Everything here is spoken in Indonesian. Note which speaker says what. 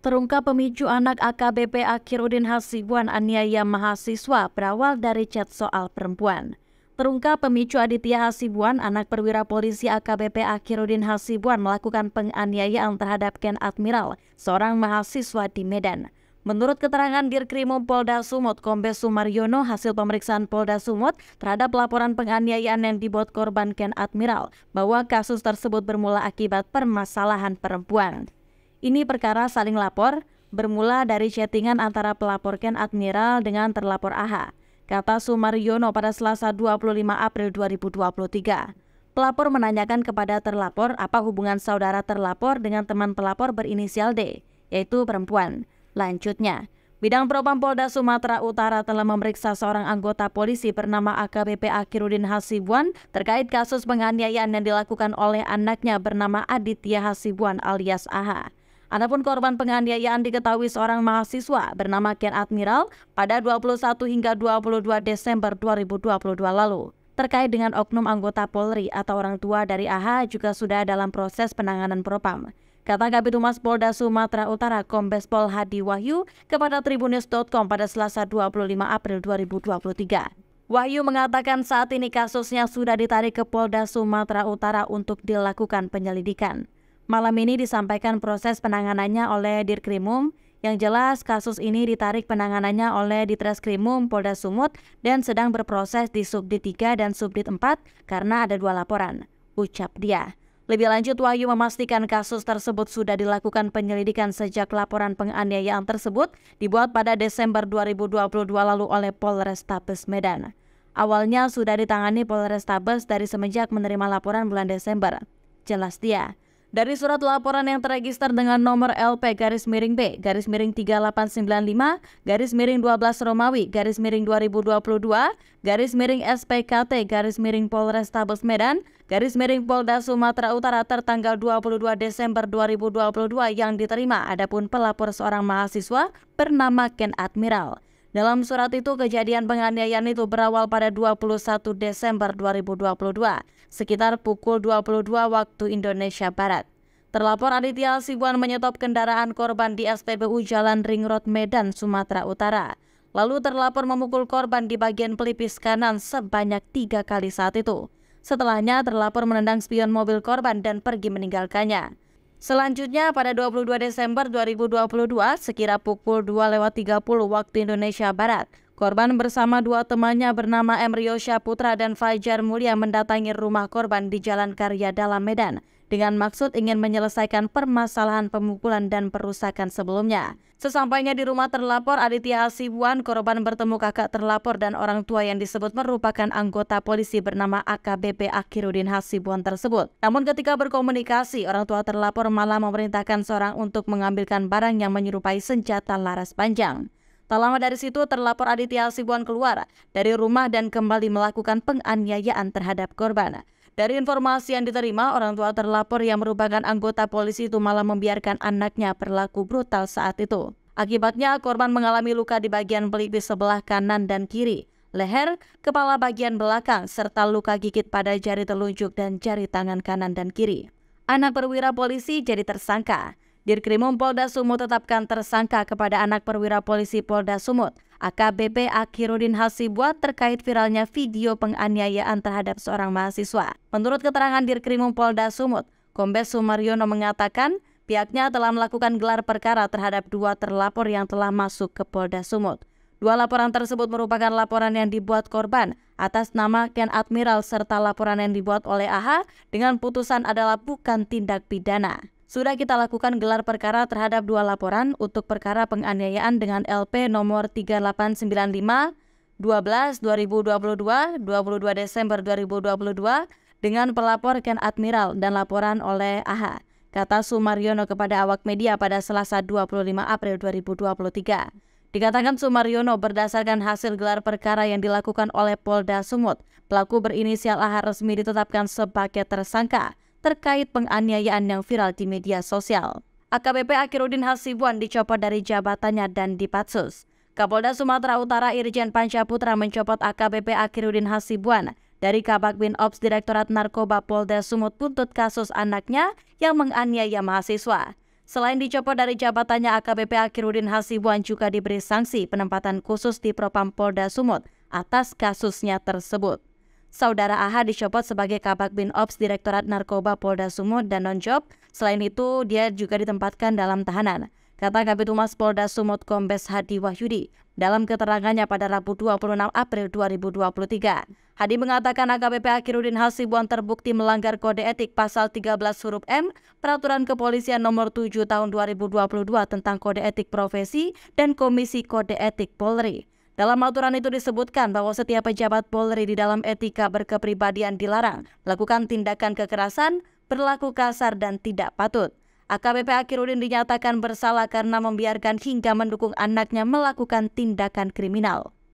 Speaker 1: Terungkap pemicu anak AKBP Akhiruddin Hasibuan aniaya mahasiswa berawal dari chat soal perempuan. Terungkap pemicu Aditya Hasibuan, anak perwira polisi AKBP Akhiruddin Hasibuan melakukan penganiayaan terhadap Ken Admiral, seorang mahasiswa di Medan. Menurut keterangan Dirkrimum Polda Sumut Kombes Sumaryono, hasil pemeriksaan Polda Sumut terhadap laporan penganiayaan yang dibuat korban Ken Admiral, bahwa kasus tersebut bermula akibat permasalahan perempuan. Ini perkara saling lapor, bermula dari chattingan antara pelapor Ken Admiral dengan terlapor Aha, kata Sumaryono pada Selasa 25 April 2023. Pelapor menanyakan kepada terlapor apa hubungan saudara terlapor dengan teman pelapor berinisial D, yaitu perempuan. Lanjutnya, Bidang Propam Polda Sumatera Utara telah memeriksa seorang anggota polisi bernama AKBP Akhirudin Hasibuan terkait kasus penganiayaan yang dilakukan oleh anaknya bernama Aditya Hasibuan alias AHA. Adapun korban penganiayaan diketahui seorang mahasiswa bernama Ken Admiral pada 21 hingga 22 Desember 2022 lalu. Terkait dengan oknum anggota Polri atau orang tua dari AH juga sudah dalam proses penanganan propam. Kata Kabit Humas Polda Sumatera Utara Kombes Pol Hadi Wahyu kepada Tribunnews.com pada Selasa 25 April 2023. Wahyu mengatakan saat ini kasusnya sudah ditarik ke Polda Sumatera Utara untuk dilakukan penyelidikan. Malam ini disampaikan proses penanganannya oleh Dirkrimum yang jelas kasus ini ditarik penanganannya oleh Ditreskrimum Polda Sumut dan sedang berproses di Subdit 3 dan Subdit 4 karena ada dua laporan, ucap dia. Lebih lanjut, Wahyu memastikan kasus tersebut sudah dilakukan penyelidikan sejak laporan penganiayaan tersebut dibuat pada Desember 2022 lalu oleh Polrestabes Medan. Awalnya sudah ditangani Polrestabes dari semenjak menerima laporan bulan Desember. Jelas dia. Dari surat laporan yang terregister dengan nomor LP garis miring B garis miring 3895 garis miring 12 Romawi garis miring 2022 garis miring SPKT garis miring Polrestabes Medan garis miring Polda Sumatera Utara tertanggal 22 Desember 2022 yang diterima adapun pelapor seorang mahasiswa bernama Ken Admiral. Dalam surat itu, kejadian penganiayaan itu berawal pada 21 Desember 2022, sekitar pukul 22 waktu Indonesia Barat. Terlapor Aditya Sibuan menyetop kendaraan korban di SPBU Jalan Ring Road Medan, Sumatera Utara. Lalu terlapor memukul korban di bagian pelipis kanan sebanyak tiga kali saat itu. Setelahnya terlapor menendang spion mobil korban dan pergi meninggalkannya. Selanjutnya pada 22 Desember 2022 sekira pukul 2 lewat 30 waktu Indonesia Barat, korban bersama dua temannya bernama Emrio Syaputra dan Fajar Mulia mendatangi rumah korban di Jalan Karya Dalam Medan dengan maksud ingin menyelesaikan permasalahan pemukulan dan perusakan sebelumnya. Sesampainya di rumah terlapor Aditya Asibuan, korban bertemu kakak terlapor dan orang tua yang disebut merupakan anggota polisi bernama AKBP Akhirudin Hasibuan tersebut. Namun ketika berkomunikasi, orang tua terlapor malah memerintahkan seorang untuk mengambilkan barang yang menyerupai senjata laras panjang. Tak lama dari situ terlapor Aditya Hasibuan keluar dari rumah dan kembali melakukan penganiayaan terhadap korban. Dari informasi yang diterima, orang tua terlapor yang merupakan anggota polisi itu malah membiarkan anaknya berlaku brutal saat itu. Akibatnya, korban mengalami luka di bagian pelipis sebelah kanan dan kiri, leher, kepala bagian belakang, serta luka gigit pada jari telunjuk dan jari tangan kanan dan kiri. Anak perwira polisi jadi tersangka. Dirkrimum Polda Sumut tetapkan tersangka kepada anak perwira polisi Polda Sumut AKBP Akhirudin Hasibuat terkait viralnya video penganiayaan terhadap seorang mahasiswa. Menurut keterangan Dirkrimum Polda Sumut, Kombes Sumaryono mengatakan pihaknya telah melakukan gelar perkara terhadap dua terlapor yang telah masuk ke Polda Sumut. Dua laporan tersebut merupakan laporan yang dibuat korban atas nama Ken Admiral serta laporan yang dibuat oleh AH dengan putusan adalah bukan tindak pidana sudah kita lakukan gelar perkara terhadap dua laporan untuk perkara penganiayaan dengan LP nomor 3895 12 2022 22 Desember 2022 dengan pelapor Ken Admiral dan laporan oleh AHA, kata Sumaryono kepada awak media pada Selasa 25 April 2023. Dikatakan Sumaryono berdasarkan hasil gelar perkara yang dilakukan oleh Polda Sumut, pelaku berinisial AHA resmi ditetapkan sebagai tersangka terkait penganiayaan yang viral di media sosial. AKBP Akirudin Hasibuan dicopot dari jabatannya dan dipatsus. Kapolda Sumatera Utara Irjen Panca Putra mencopot AKBP Akirudin Hasibuan dari Kabak Bin Ops Direktorat Narkoba Polda Sumut untuk kasus anaknya yang menganiaya mahasiswa. Selain dicopot dari jabatannya, AKBP Akirudin Hasibuan juga diberi sanksi penempatan khusus di Propam Polda Sumut atas kasusnya tersebut. Saudara AH dicopot sebagai Kabak Bin Ops Direktorat Narkoba Polda Sumut dan nonjob. Selain itu, dia juga ditempatkan dalam tahanan. Kata Kabit Humas Polda Sumut Kombes Hadi Wahyudi dalam keterangannya pada Rabu 26 April 2023. Hadi mengatakan AKBP Akhirudin Hasibuan terbukti melanggar kode etik pasal 13 huruf M Peraturan Kepolisian nomor 7 tahun 2022 tentang kode etik profesi dan Komisi Kode Etik Polri. Dalam aturan itu disebutkan bahwa setiap pejabat Polri di dalam etika berkepribadian dilarang melakukan tindakan kekerasan, berlaku kasar, dan tidak patut. AKBP Akhirudin dinyatakan bersalah karena membiarkan hingga mendukung anaknya melakukan tindakan kriminal.